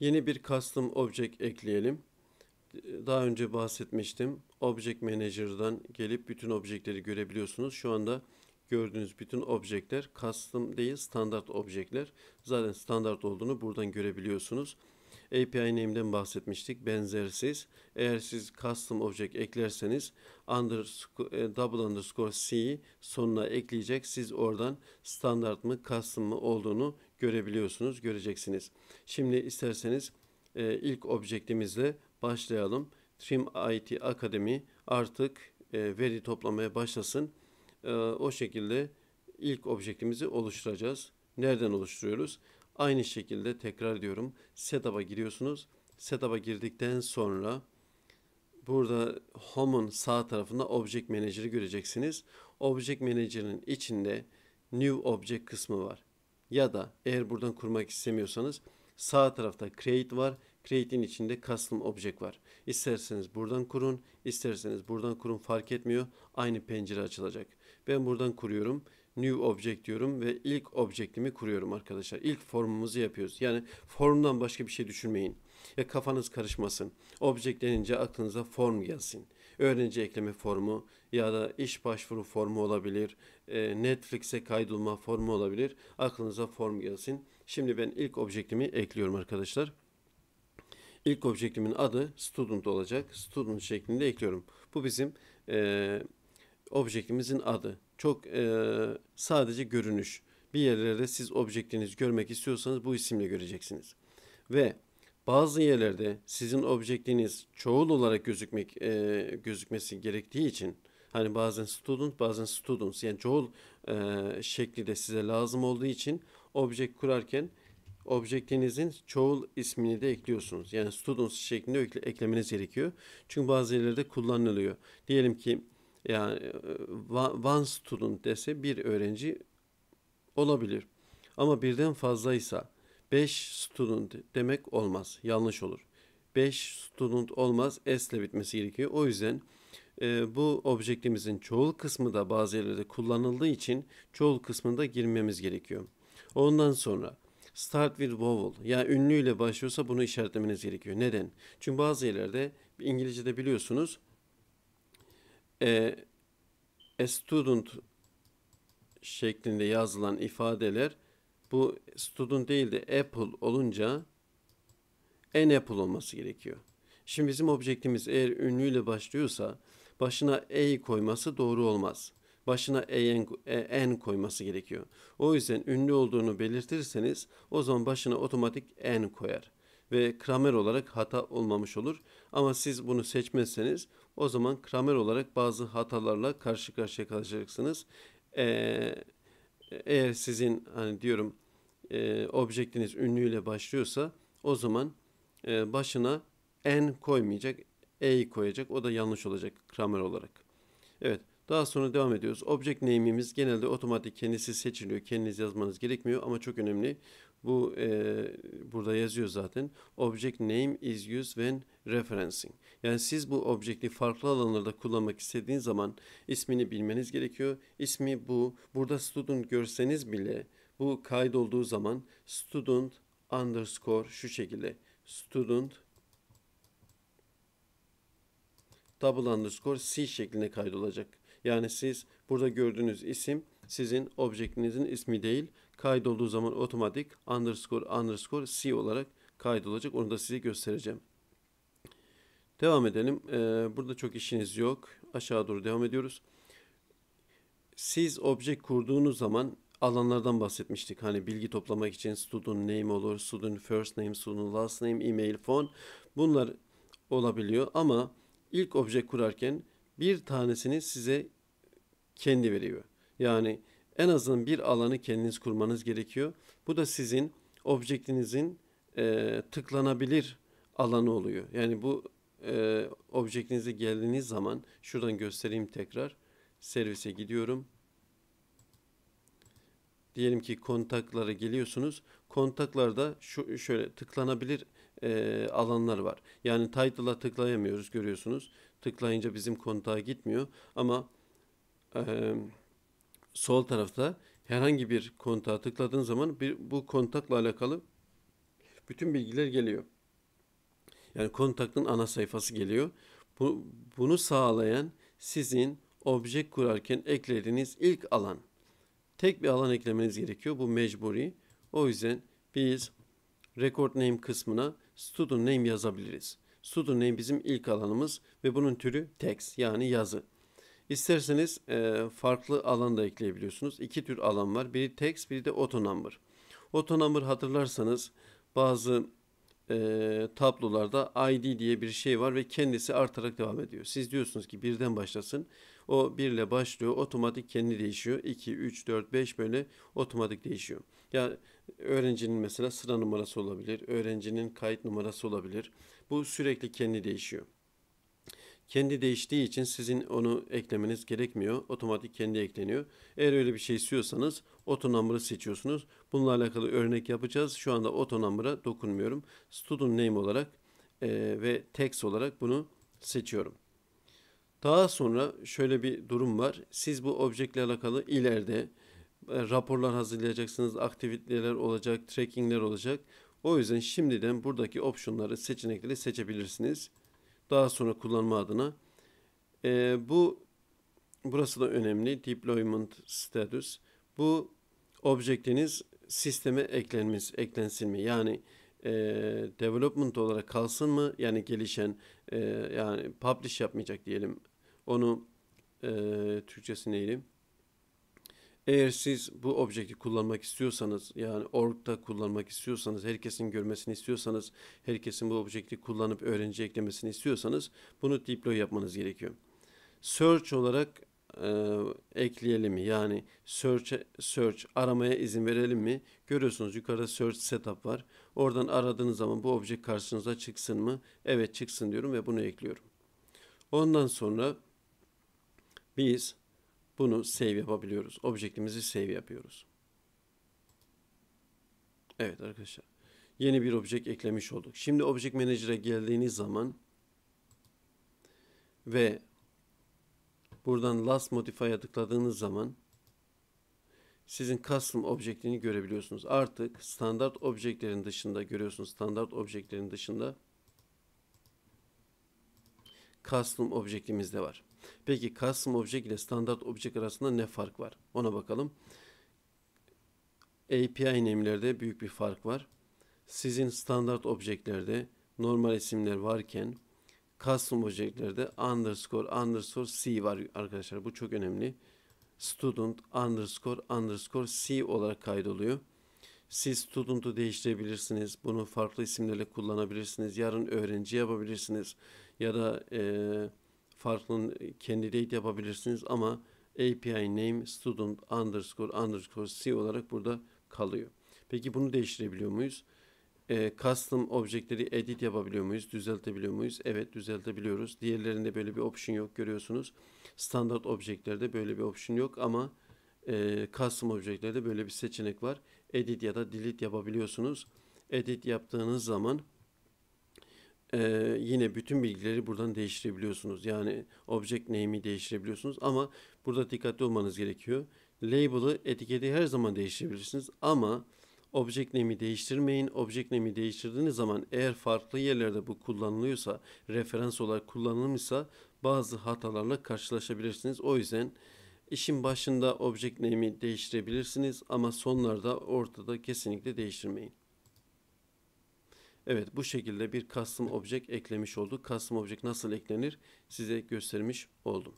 Yeni bir custom object ekleyelim. Daha önce bahsetmiştim. Object Manager'dan gelip bütün objektleri görebiliyorsunuz. Şu anda gördüğünüz bütün objektler custom değil standart objektler. Zaten standart olduğunu buradan görebiliyorsunuz. API name'den bahsetmiştik. Benzersiz. Eğer siz custom object eklerseniz underscore, e, double underscore c'yi sonuna ekleyecek. Siz oradan standart mı custom mı olduğunu görebiliyorsunuz, göreceksiniz. Şimdi isterseniz e, ilk objektimizle başlayalım. Trim IT Akademi artık e, veri toplamaya başlasın. E, o şekilde ilk objektimizi oluşturacağız. Nereden oluşturuyoruz? Aynı şekilde tekrar diyorum. Setup'a giriyorsunuz. Setup'a girdikten sonra burada Home'un sağ tarafında Object Manager'ı göreceksiniz. Object Manager'ın içinde New Object kısmı var ya da eğer buradan kurmak istemiyorsanız sağ tarafta create var. Create'in içinde custom object var. İsterseniz buradan kurun, isterseniz buradan kurun fark etmiyor. Aynı pencere açılacak. Ben buradan kuruyorum. New object diyorum ve ilk objectimi kuruyorum arkadaşlar. İlk formumuzu yapıyoruz. Yani formdan başka bir şey düşünmeyin. Ya kafanız karışmasın. Object denince aklınıza form gelsin öğrenci ekleme formu ya da iş başvuru formu olabilir. E, Netflix'e kaydolma formu olabilir. Aklınıza form gelsin. Şimdi ben ilk objektimi ekliyorum arkadaşlar. İlk objektimin adı student olacak. Student şeklinde ekliyorum. Bu bizim e, objektimizin adı. Çok e, sadece görünüş. Bir yerlerde siz objektinizi görmek istiyorsanız bu isimle göreceksiniz. Ve bazı yerlerde sizin objektiniz çoğul olarak gözükmek e, gözükmesi gerektiği için hani bazen student bazen students yani çoğul e, şekli de size lazım olduğu için object kurarken objektinizin çoğul ismini de ekliyorsunuz. Yani students şeklinde eklemeniz gerekiyor. Çünkü bazı yerlerde kullanılıyor. Diyelim ki yani one student dese bir öğrenci olabilir. Ama birden fazlaysa 5 student demek olmaz. Yanlış olur. 5 student olmaz. S ile bitmesi gerekiyor. O yüzden e, bu objektimizin çoğul kısmı da bazı yerlerde kullanıldığı için çoğul kısmında girmemiz gerekiyor. Ondan sonra start with vowel ya yani ünlüyle başlıyorsa bunu işaretlemeniz gerekiyor. Neden? Çünkü bazı yerlerde İngilizce'de biliyorsunuz e, a student şeklinde yazılan ifadeler bu student değil de apple olunca en apple olması gerekiyor. Şimdi bizim objektimiz eğer ünlüyle başlıyorsa başına a koyması doğru olmaz. Başına en koyması gerekiyor. O yüzden ünlü olduğunu belirtirseniz o zaman başına otomatik en koyar ve kramer olarak hata olmamış olur. Ama siz bunu seçmezseniz o zaman kramer olarak bazı hatalarla karşı karşıya kalacaksınız. Eee eğer sizin hani diyorum e, objektiniz ünlüyle başlıyorsa o zaman e, başına N koymayacak, e'yi koyacak. O da yanlış olacak kramer olarak. Evet daha sonra devam ediyoruz. Object name'imiz genelde otomatik kendisi seçiliyor. Kendiniz yazmanız gerekmiyor ama çok önemli. Bu e, burada yazıyor zaten. Object name is used when referencing. Yani siz bu objekti farklı alanlarda kullanmak istediğiniz zaman ismini bilmeniz gerekiyor. İsmi bu. Burada student görseniz bile bu kaydolduğu zaman student underscore şu şekilde student double underscore c şeklinde kaydolacak. Yani siz burada gördüğünüz isim sizin objektinizin ismi değil. Kaydolduğu zaman otomatik underscore underscore C olarak kaydolacak. Onu da size göstereceğim. Devam edelim. Ee, burada çok işiniz yok. Aşağı doğru devam ediyoruz. Siz obje kurduğunuz zaman alanlardan bahsetmiştik. Hani bilgi toplamak için student name olur, student first name, student last name, email, phone. Bunlar olabiliyor ama ilk obje kurarken bir tanesini size kendi veriyor. Yani en azından bir alanı kendiniz kurmanız gerekiyor. Bu da sizin objektinizin e, tıklanabilir alanı oluyor. Yani bu e, objektinize geldiğiniz zaman şuradan göstereyim tekrar. Servise gidiyorum. Diyelim ki kontaklara geliyorsunuz. Kontaklarda şu şöyle tıklanabilir e, alanlar var. Yani title'a tıklayamıyoruz görüyorsunuz tıklayınca bizim kontağa gitmiyor. Ama e, sol tarafta herhangi bir kontağa tıkladığın zaman bir, bu kontakla alakalı bütün bilgiler geliyor. Yani kontaktın ana sayfası geliyor. Bu, bunu sağlayan sizin obje kurarken eklediğiniz ilk alan. Tek bir alan eklemeniz gerekiyor. Bu mecburi. O yüzden biz record name kısmına student name yazabiliriz. Sudo ne bizim ilk alanımız ve bunun türü text yani yazı. İsterseniz e, farklı alan da ekleyebiliyorsunuz. İki tür alan var. Biri text, biri de auto number. hatırlarsanız bazı e, tablolarda ID diye bir şey var ve kendisi artarak devam ediyor. Siz diyorsunuz ki birden başlasın. O birle başlıyor. Otomatik kendi değişiyor. 2, 3, 4, 5 böyle otomatik değişiyor. Yani öğrencinin mesela sıra numarası olabilir. Öğrencinin kayıt numarası olabilir. Bu sürekli kendi değişiyor kendi değiştiği için sizin onu eklemeniz gerekmiyor. Otomatik kendi ekleniyor. Eğer öyle bir şey istiyorsanız auto number'ı seçiyorsunuz. Bununla alakalı örnek yapacağız. Şu anda auto number'a dokunmuyorum. Student name olarak e, ve text olarak bunu seçiyorum. Daha sonra şöyle bir durum var. Siz bu objektle alakalı ileride e, raporlar hazırlayacaksınız, aktiviteler olacak, trackingler olacak. O yüzden şimdiden buradaki opsiyonları, seçenekleri seçebilirsiniz daha sonra kullanma adına. E, bu burası da önemli. Deployment status. Bu objektiniz sisteme eklenmez, eklensin mi? Yani e, development olarak kalsın mı? Yani gelişen e, yani publish yapmayacak diyelim. Onu e, Türkçesi neydi? Eğer siz bu objekti kullanmak istiyorsanız yani org'da kullanmak istiyorsanız, herkesin görmesini istiyorsanız, herkesin bu objekti kullanıp öğrenci eklemesini istiyorsanız bunu deploy yapmanız gerekiyor. Search olarak e, ekleyelim mi? Yani search search aramaya izin verelim mi? Görüyorsunuz yukarıda search setup var. Oradan aradığınız zaman bu obje karşınıza çıksın mı? Evet çıksın diyorum ve bunu ekliyorum. Ondan sonra biz bunu save yapabiliyoruz. Objektimizi save yapıyoruz. Evet arkadaşlar. Yeni bir object eklemiş olduk. Şimdi Object Manager'a geldiğiniz zaman ve buradan Last Modify'a tıkladığınız zaman sizin custom objectini görebiliyorsunuz. Artık standart objectlerin dışında görüyorsunuz. Standart objectlerin dışında custom objectimiz de var. Peki custom object ile standart object arasında ne fark var? Ona bakalım. API name'lerde büyük bir fark var. Sizin standart objektlerde normal isimler varken custom objeklerde underscore underscore c var arkadaşlar. Bu çok önemli. Student underscore underscore c olarak kaydoluyor. Siz student'u değiştirebilirsiniz. Bunu farklı isimlerle kullanabilirsiniz. Yarın öğrenci yapabilirsiniz. Ya da eee farklı e, candidate yapabilirsiniz ama API name student underscore underscore c olarak burada kalıyor. Peki bunu değiştirebiliyor muyuz? E, custom objektleri edit yapabiliyor muyuz? Düzeltebiliyor muyuz? Evet düzeltebiliyoruz. Diğerlerinde böyle bir option yok görüyorsunuz. Standart objeklerde böyle bir option yok ama e, custom objeklerde böyle bir seçenek var. Edit ya da delete yapabiliyorsunuz. Edit yaptığınız zaman e, yine bütün bilgileri buradan değiştirebiliyorsunuz. Yani object name'i değiştirebiliyorsunuz ama burada dikkatli olmanız gerekiyor. Label'ı etiketi her zaman değiştirebilirsiniz ama object name'i değiştirmeyin. Object name'i değiştirdiğiniz zaman eğer farklı yerlerde bu kullanılıyorsa, referans olarak kullanılmışsa bazı hatalarla karşılaşabilirsiniz. O yüzden işin başında object name'i değiştirebilirsiniz ama sonlarda ortada kesinlikle değiştirmeyin. Evet bu şekilde bir custom object eklemiş olduk. Custom object nasıl eklenir size göstermiş oldum.